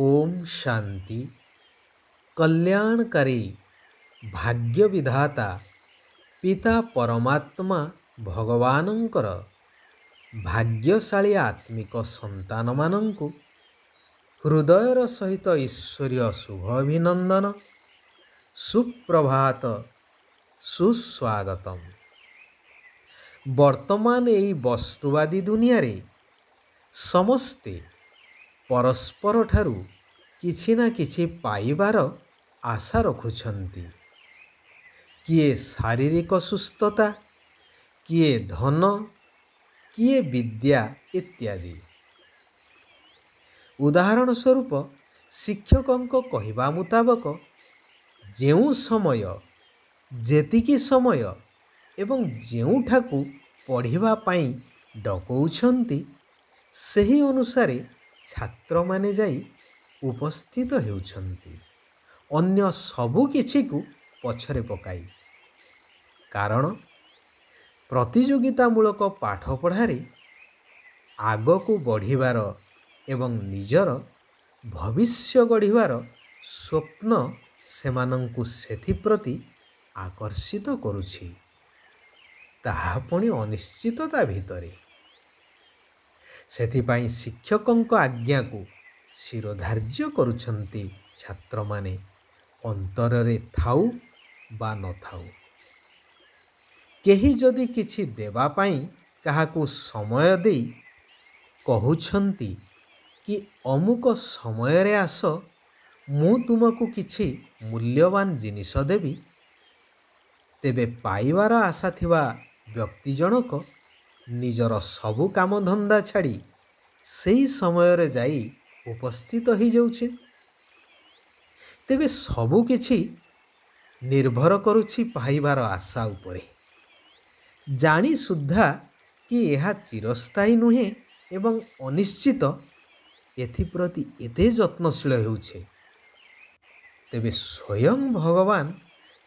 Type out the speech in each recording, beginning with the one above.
ओान्ति कल्याणकारी भाग्यविधाता पिता परमात्मा भगवान भाग्यशा आत्मिक सन्तन हृदयर सहित ईश्वरीय शुभ अभिनंदन सुप्रभात सुस्वागतम। बर्तमान एई वस्तुवादी रे समस्ते ପରସ୍ପରଠାରୁ କିଛି ନା କିଛି ପାଇବାର ଆଶା ରଖୁଛନ୍ତି କିଏ ଶାରୀରିକ ସୁସ୍ଥତା କିଏ ଧନ କିଏ ବିଦ୍ୟା ଇତ୍ୟାଦି ଉଦାହରଣ ସ୍ୱରୂପ ଶିକ୍ଷକଙ୍କ କହିବା ମୁତାବକ ଯେଉଁ ସମୟ ଯେତିକି ସମୟ ଏବଂ ଯେଉଁଠାକୁ ପଢ଼ିବା ପାଇଁ ଡକଉଛନ୍ତି ସେହି ଅନୁସାରେ ଛାତ୍ରମାନେ ଯାଇ ଉପସ୍ଥିତ ହେଉଛନ୍ତି ଅନ୍ୟ ସବୁକିଛିକୁ ପଛରେ ପକାଇ କାରଣ ପ୍ରତିଯୋଗିତାମୂଳକ ପାଠପଢ଼ାରେ ଆଗକୁ ବଢ଼ିବାର ଏବଂ ନିଜର ଭବିଷ୍ୟ ଗଢ଼ିବାର ସ୍ୱପ୍ନ ସେମାନଙ୍କୁ ସେଥିପ୍ରତି ଆକର୍ଷିତ କରୁଛି ତାହା ପୁଣି ଅନିଶ୍ଚିତତା ଭିତରେ ସେଥିପାଇଁ ଶିକ୍ଷକଙ୍କ ଆଜ୍ଞାକୁ ଶିରଧାର୍ଯ୍ୟ କରୁଛନ୍ତି ଛାତ୍ରମାନେ ଅନ୍ତରରେ ଥାଉ ବା ନଥାଉ କେହି ଯଦି କିଛି ଦେବା ପାଇଁ କାହାକୁ ସମୟ ଦେଇ କହୁଛନ୍ତି କି ଅମୁକ ସମୟରେ ଆସ ମୁଁ ତୁମକୁ କିଛି ମୂଲ୍ୟବାନ ଜିନିଷ ଦେବି ତେବେ ପାଇବାର ଆଶା ଥିବା ବ୍ୟକ୍ତି ଜଣକ ନିଜର ସବୁ କାମଧନ୍ଦା ଛାଡ଼ି ସେହି ସମୟରେ ଯାଇ ଉପସ୍ଥିତ ହୋଇଯାଉଛି ତେବେ ସବୁକିଛି ନିର୍ଭର କରୁଛି ପାଇବାର ଆଶା ଉପରେ ଜାଣି ସୁଦ୍ଧା କି ଏହା ଚିରସ୍ଥାୟୀ ନୁହେଁ ଏବଂ ଅନିଶ୍ଚିତ ଏଥିପ୍ରତି ଏତେ ଯତ୍ନଶୀଳ ହେଉଛେ ତେବେ ସ୍ୱୟଂ ଭଗବାନ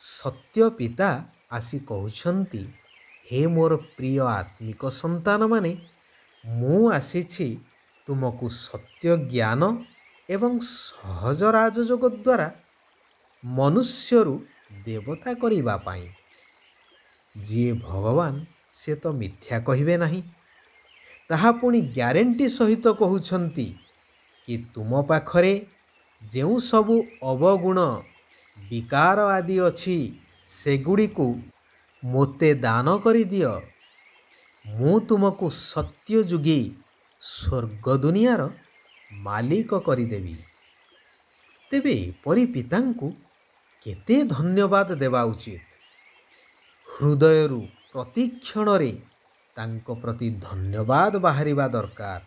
ସତ୍ୟ ପିତା ଆସି କହୁଛନ୍ତି ହେ ମୋର ପ୍ରିୟ ଆତ୍ମିକ ସନ୍ତାନମାନେ ମୁଁ ଆସିଛି ତୁମକୁ ସତ୍ୟ ଜ୍ଞାନ ଏବଂ ସହଜ ରାଜଯୋଗ ଦ୍ୱାରା ମନୁଷ୍ୟରୁ ଦେବତା କରିବା ପାଇଁ ଯିଏ ଭଗବାନ ସେ ତ ମିଥ୍ୟା କହିବେ ନାହିଁ ତାହା ପୁଣି ଗ୍ୟାରେଣ୍ଟି ସହିତ କହୁଛନ୍ତି କି ତୁମ ପାଖରେ ଯେଉଁ ସବୁ ଅବଗୁଣ ବିକାର ଆଦି ଅଛି ସେଗୁଡ଼ିକୁ ମୋତେ ଦାନ କରିଦିଅ ମୁଁ ତୁମକୁ ସତ୍ୟ ଯୁଗୀ ସ୍ୱର୍ଗ ଦୁନିଆର ମାଲିକ କରିଦେବି ତେବେ ଏପରି ପିତାଙ୍କୁ କେତେ ଧନ୍ୟବାଦ ଦେବା ଉଚିତ ହୃଦୟରୁ ପ୍ରତିକ୍ଷଣରେ ତାଙ୍କ ପ୍ରତି ଧନ୍ୟବାଦ ବାହାରିବା ଦରକାର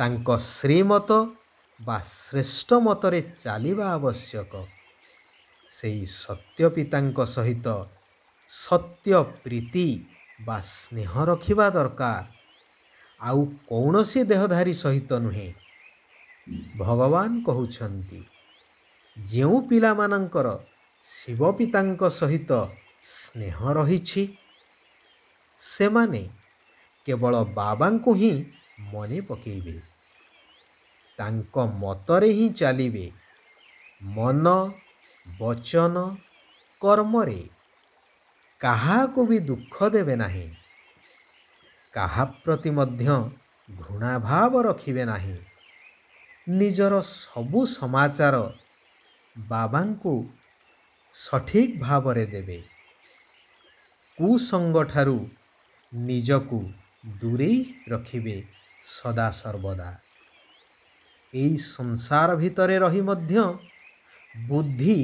ତାଙ୍କ ଶ୍ରୀମତ ବା ଶ୍ରେଷ୍ଠ ମତରେ ଚାଲିବା ଆବଶ୍ୟକ ସେହି ସତ୍ୟ ପିତାଙ୍କ ସହିତ ସତ୍ୟ ପ୍ରୀତି ବା ସ୍ନେହ ରଖିବା ଦରକାର ଆଉ କୌଣସି ଦେହଧାରୀ ସହିତ ନୁହେଁ ଭଗବାନ କହୁଛନ୍ତି ଯେଉଁ ପିଲାମାନଙ୍କର ଶିବ ପିତାଙ୍କ ସହିତ ସ୍ନେହ ରହିଛି ସେମାନେ କେବଳ ବାବାଙ୍କୁ ହିଁ ମନେ ପକେଇବେ ତାଙ୍କ ମତରେ ହିଁ ଚାଲିବେ ମନ ବଚନ କର୍ମରେ कहा को भी दुख देवे ना प्रति मध्य घृणाभाव रखिबे ना निजर सबु समाचार बाबा को सठिक भाव देवे कुसंग निजकु दूरे रखिबे सदा सर्वदा संसार भितर रही बुद्धि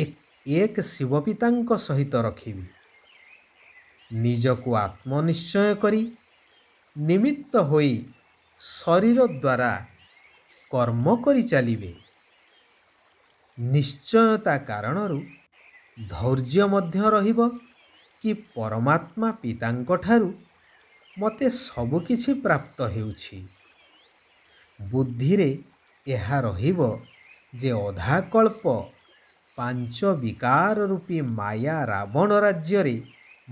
एक ଏକ ଶିବ ପିତାଙ୍କ ସହିତ ରଖିବି ନିଜକୁ ଆତ୍ମନିଶ୍ଚୟ କରି ନିମିତ୍ତ ହୋଇ ଶରୀର ଦ୍ୱାରା କର୍ମ କରି ଚାଲିବେ ନିଶ୍ଚୟତା କାରଣରୁ ଧୈର୍ଯ୍ୟ ମଧ୍ୟ ରହିବ କି ପରମାତ୍ମା ପିତାଙ୍କଠାରୁ ମୋତେ ସବୁକିଛି ପ୍ରାପ୍ତ ହେଉଛି ବୁଦ୍ଧିରେ ଏହା ରହିବ ଯେ ଅଧାକଳ୍ପ ପାଞ୍ଚ ବିକାର ରୂପୀ ମାୟା ରାବଣ ରାଜ୍ୟରେ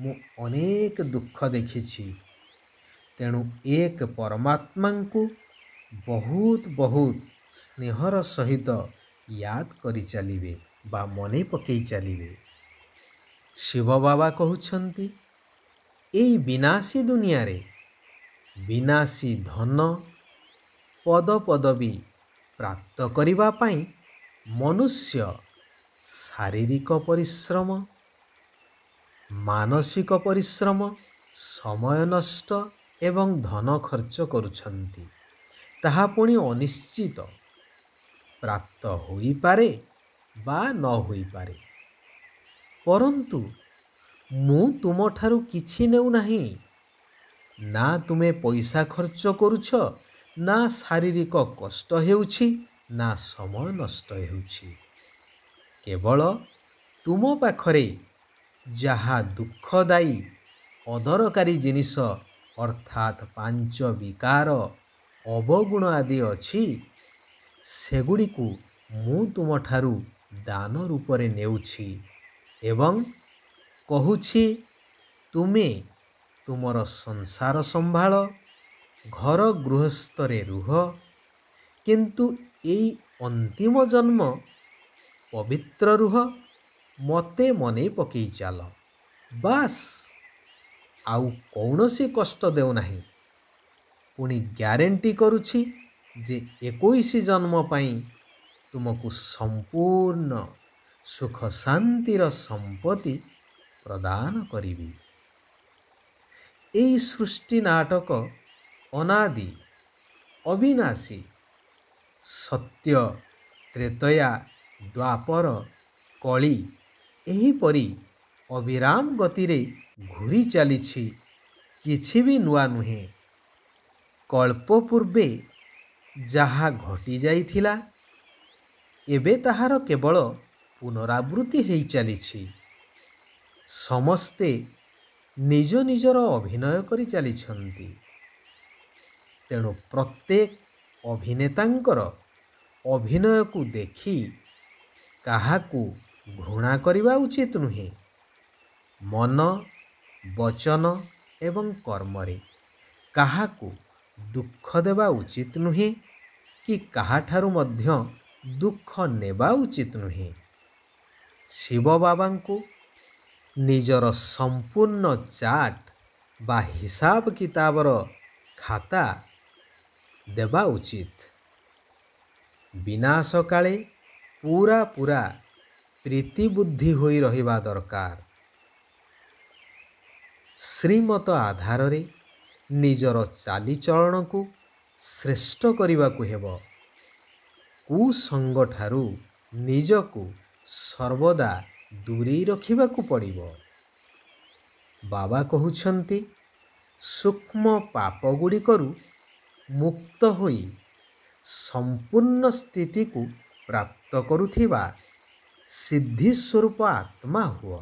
ମୁଁ ଅନେକ ଦୁଃଖ ଦେଖିଛି ତେଣୁ ଏକ ପରମାତ୍ମାଙ୍କୁ ବହୁତ ବହୁତ ସ୍ନେହର ସହିତ ୟାଦ କରି ଚାଲିବେ ବା ମନେ ପକାଇ ଚାଲିବେ ଶିବ ବାବା କହୁଛନ୍ତି ଏଇ ବିନାଶୀ ଦୁନିଆରେ ବିନାଶୀ ଧନ ପଦପଦବୀ ପ୍ରାପ୍ତ କରିବା ପାଇଁ ମନୁଷ୍ୟ ଶାରୀରିକ ପରିଶ୍ରମ ମାନସିକ ପରିଶ୍ରମ ସମୟ ନଷ୍ଟ ଏବଂ ଧନ ଖର୍ଚ୍ଚ କରୁଛନ୍ତି ତାହା ପୁଣି ଅନିଶ୍ଚିତ ପ୍ରାପ୍ତ ହୋଇପାରେ ବା ନ ହୋଇପାରେ ପରନ୍ତୁ ମୁଁ ତୁମଠାରୁ କିଛି ନେଉନାହିଁ ନା ତୁମେ ପଇସା ଖର୍ଚ୍ଚ କରୁଛ ନା ଶାରୀରିକ କଷ୍ଟ ହେଉଛି ନା ସମୟ ନଷ୍ଟ ହେଉଛି କେବଳ ତୁମ ପାଖରେ ଯାହା ଦୁଃଖଦାୟୀ ଅଦରକାରୀ ଜିନିଷ ଅର୍ଥାତ୍ ପାଞ୍ଚ ବିକାର ଅବଗୁଣ ଆଦି ଅଛି ସେଗୁଡ଼ିକୁ ମୁଁ ତୁମଠାରୁ ଦାନ ରୂପରେ ନେଉଛି ଏବଂ କହୁଛି ତୁମେ ତୁମର ସଂସାର ସମ୍ଭାଳ ଘର ଗୃହସ୍ଥରେ ରୁହ କିନ୍ତୁ ଏଇ ଅନ୍ତିମ ଜନ୍ମ ପବିତ୍ର ରୁହ ମୋତେ ମନେ ପକାଇ ଚାଲ ବାସ୍ ଆଉ କୌଣସି କଷ୍ଟ ଦେଉନାହିଁ ପୁଣି ଗ୍ୟାରେଣ୍ଟି କରୁଛି ଯେ ଏକୋଇଶ ଜନ୍ମ ପାଇଁ ତୁମକୁ ସମ୍ପୂର୍ଣ୍ଣ ସୁଖ ଶାନ୍ତିର ସମ୍ପତ୍ତି ପ୍ରଦାନ କରିବି ଏହି ସୃଷ୍ଟି ନାଟକ ଅନାଦି ଅବିନାଶୀ ସତ୍ୟ ତ୍ରେତୟା ଦ୍ୱାପର କଳି ଏହିପରି ଅବିରାମ ଗତିରେ ଘୁରି ଚାଲିଛି କିଛି ବି ନୂଆ ନୁହେଁ କଳ୍ପ ପୂର୍ବେ ଯାହା ଘଟିଯାଇଥିଲା ଏବେ ତାହାର କେବଳ ପୁନରାବୃତ୍ତି ହେଇ ସମସ୍ତେ ନିଜ ନିଜର ଅଭିନୟ କରି ଚାଲିଛନ୍ତି ତେଣୁ ପ୍ରତ୍ୟେକ ଅଭିନେତାଙ୍କର ଅଭିନୟକୁ ଦେଖି କାହାକୁ ଘୃଣା କରିବା ଉଚିତ ନୁହେଁ ମନ ବଚନ ଏବଂ କର୍ମରେ କାହାକୁ ଦୁଃଖ ଦେବା ଉଚିତ ନୁହେଁ କି କାହାଠାରୁ ମଧ୍ୟ ଦୁଃଖ ନେବା ଉଚିତ ନୁହେଁ ଶିବ ବାବାଙ୍କୁ ନିଜର ସମ୍ପୂର୍ଣ୍ଣ ଚାଟ ବା ହିସାବ କିତାବର ଖାତା ଦେବା ଉଚିତ ବିନାଶ କାଳେ ପୁରା ପୁରା ପ୍ରୀତିବୁଦ୍ଧି ହୋଇ ରହିବା ଦରକାର ଶ୍ରୀମତ ଆଧାରରେ ନିଜର ଚାଲିଚଳନକୁ ଶ୍ରେଷ୍ଠ କରିବାକୁ ହେବ କୁସଙ୍ଗଠାରୁ ନିଜକୁ ସର୍ବଦା ଦୂରେଇ ରଖିବାକୁ ପଡ଼ିବ ବାବା କହୁଛନ୍ତି ସୂକ୍ଷ୍ମ ପାପଗୁଡ଼ିକରୁ ମୁକ୍ତ ହୋଇ ସମ୍ପୂର୍ଣ୍ଣ ସ୍ଥିତିକୁ ପ୍ରାପ୍ତ ପ୍ରାପ୍ତ କରୁଥିବା ସିଦ୍ଧିସ୍ୱରୂପ ଆତ୍ମା ହୁଅ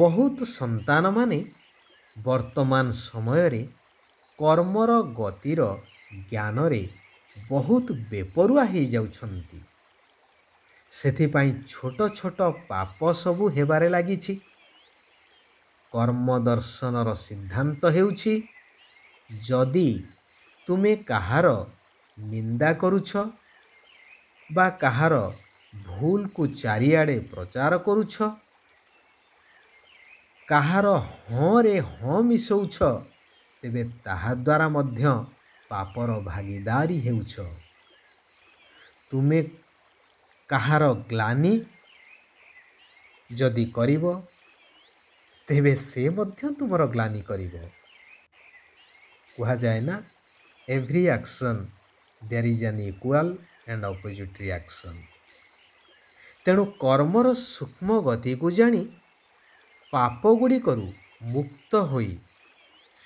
ବହୁତ ସନ୍ତାନମାନେ ବର୍ତ୍ତମାନ ସମୟରେ କର୍ମର ଗତିର ଜ୍ଞାନରେ ବହୁତ ବେପରୁଆ ହୋଇଯାଉଛନ୍ତି ସେଥିପାଇଁ ଛୋଟ ଛୋଟ ପାପ ସବୁ ହେବାରେ ଲାଗିଛି କର୍ମ ଦର୍ଶନର ସିଦ୍ଧାନ୍ତ ହେଉଛି ଯଦି ତୁମେ କାହାର ନିନ୍ଦା କରୁଛ ବା କାହାର ଭୁଲକୁ ଚାରିଆଡ଼େ ପ୍ରଚାର କରୁଛ କାହାର ହଁରେ ହଁ ମିଶଉଛ ତେବେ ତାହାଦ୍ୱାରା ମଧ୍ୟ ପାପର ଭାଗିଦାରୀ ହେଉଛ ତୁମେ କାହାର ଗ୍ଲାନି ଯଦି କରିବ ତେବେ ସେ ମଧ୍ୟ ତୁମର ଗ୍ଲାନି କରିବ କୁହାଯାଏ ନା every action there is an equal and opposite reaction ତେଣୁ କର୍ମର ସୂକ୍ଷ୍ମ ଗତିକୁ ଜାଣି ପାପଗୁଡ଼ିକରୁ ମୁକ୍ତ ହୋଇ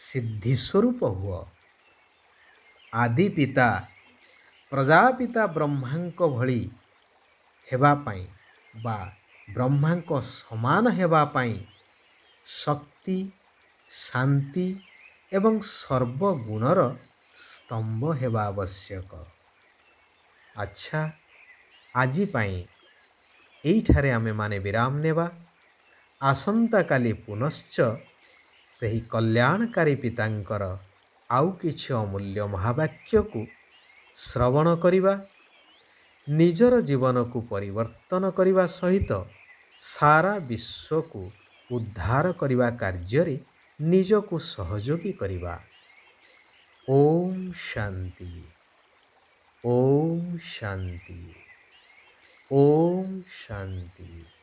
ସିଦ୍ଧିସ୍ୱରୂପ ହୁଅ ଆଦି ପିତା ପ୍ରଜାପିତା ବ୍ରହ୍ମାଙ୍କ ଭଳି ହେବା ପାଇଁ ବା ବ୍ରହ୍ମାଙ୍କ ସମାନ ହେବା ପାଇଁ ଶକ୍ତି ଶାନ୍ତି ଏବଂ ସର୍ବଗୁଣର ସ୍ତମ୍ଭ ହେବା ଆବଶ୍ୟକ ଆଚ୍ଛା ଆଜି ପାଇଁ ଏଇଠାରେ ଆମେମାନେ ବିରାମ ନେବା ଆସନ୍ତାକାଲି ପୁନଶ୍ଚ ସେହି କଲ୍ୟାଣକାରୀ ପିତାଙ୍କର ଆଉ କିଛି ଅମୂଲ୍ୟ ମହାବାକ୍ୟକୁ ଶ୍ରବଣ କରିବା ନିଜର ଜୀବନକୁ ପରିବର୍ତ୍ତନ କରିବା ସହିତ ସାରା ବିଶ୍ୱକୁ ଉଦ୍ଧାର କରିବା କାର୍ଯ୍ୟରେ ନିଜକୁ ସହଯୋଗୀ କରିବା ଓମ୍ ଶାନ୍ତି ओम शांति ओम शांति